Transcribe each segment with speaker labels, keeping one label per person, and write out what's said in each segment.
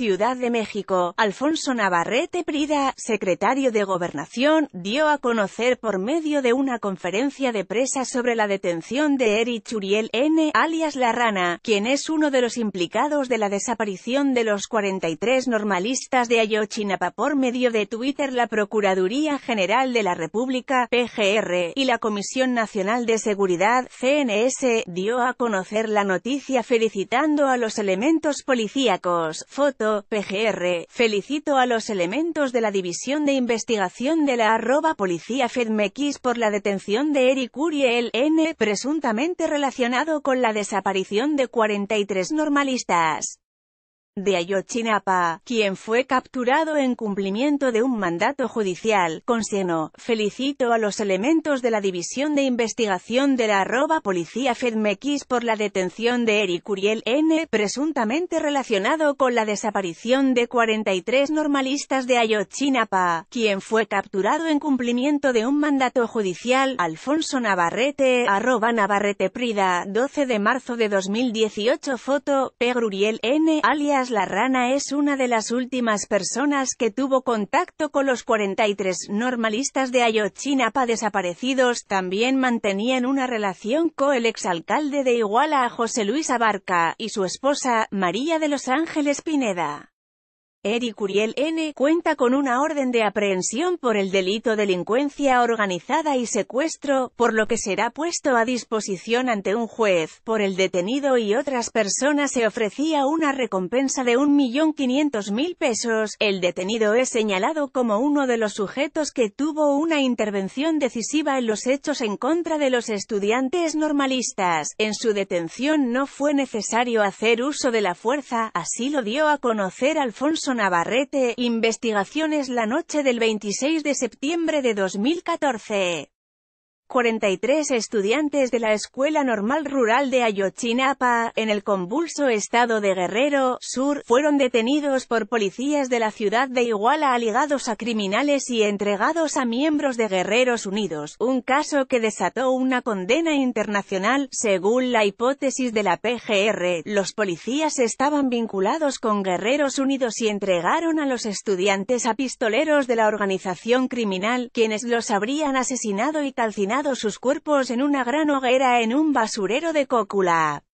Speaker 1: Ciudad de México, Alfonso Navarrete Prida, secretario de Gobernación, dio a conocer por medio de una conferencia de presa sobre la detención de Eric Uriel N., alias La Rana, quien es uno de los implicados de la desaparición de los 43 normalistas de Ayotzinapa por medio de Twitter la Procuraduría General de la República, PGR, y la Comisión Nacional de Seguridad, CNS, dio a conocer la noticia felicitando a los elementos policíacos, foto, PGR, felicito a los elementos de la División de Investigación de la arroba Policía FEDMEX por la detención de Eric Uriel N., presuntamente relacionado con la desaparición de 43 normalistas de Ayotzinapa, quien fue capturado en cumplimiento de un mandato judicial, consieno felicito a los elementos de la División de Investigación de la arroba Policía FedMX por la detención de Eric Uriel N., presuntamente relacionado con la desaparición de 43 normalistas de Ayotzinapa, quien fue capturado en cumplimiento de un mandato judicial, Alfonso Navarrete, arroba Navarrete Prida, 12 de marzo de 2018 foto, Uriel N., alias la rana es una de las últimas personas que tuvo contacto con los 43 normalistas de Ayotzinapa desaparecidos, también mantenían una relación con el exalcalde de Iguala José Luis Abarca, y su esposa, María de los Ángeles Pineda. Eric Curiel N. cuenta con una orden de aprehensión por el delito delincuencia organizada y secuestro, por lo que será puesto a disposición ante un juez. Por el detenido y otras personas se ofrecía una recompensa de 1.500.000 pesos. El detenido es señalado como uno de los sujetos que tuvo una intervención decisiva en los hechos en contra de los estudiantes normalistas. En su detención no fue necesario hacer uso de la fuerza, así lo dio a conocer Alfonso Navarrete, Investigaciones la noche del 26 de septiembre de 2014. 43 estudiantes de la Escuela Normal Rural de Ayochinapa, en el convulso estado de Guerrero, Sur, fueron detenidos por policías de la ciudad de Iguala ligados a criminales y entregados a miembros de Guerreros Unidos, un caso que desató una condena internacional. Según la hipótesis de la PGR, los policías estaban vinculados con Guerreros Unidos y entregaron a los estudiantes a pistoleros de la organización criminal, quienes los habrían asesinado y calcinado sus cuerpos en una gran hoguera en un basurero de Cócula.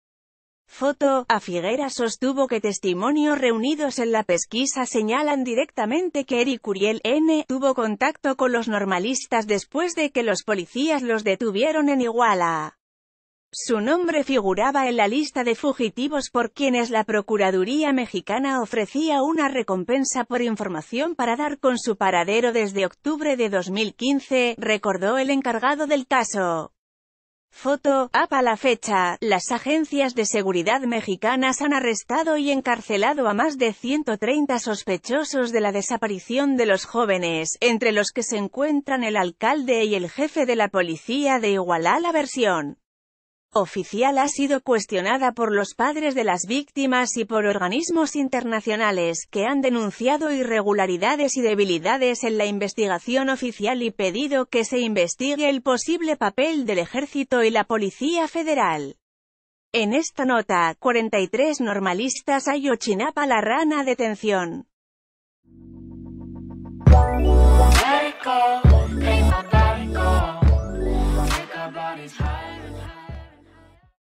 Speaker 1: Foto, a Figuera sostuvo que testimonios reunidos en la pesquisa señalan directamente que Eric Curiel N. tuvo contacto con los normalistas después de que los policías los detuvieron en Iguala. Su nombre figuraba en la lista de fugitivos por quienes la Procuraduría mexicana ofrecía una recompensa por información para dar con su paradero desde octubre de 2015, recordó el encargado del caso. Foto, APA a la fecha, las agencias de seguridad mexicanas han arrestado y encarcelado a más de 130 sospechosos de la desaparición de los jóvenes, entre los que se encuentran el alcalde y el jefe de la policía de Igualá la versión oficial ha sido cuestionada por los padres de las víctimas y por organismos internacionales, que han denunciado irregularidades y debilidades en la investigación oficial y pedido que se investigue el posible papel del Ejército y la Policía Federal. En esta nota, 43 normalistas hay Ochinapa la rana detención.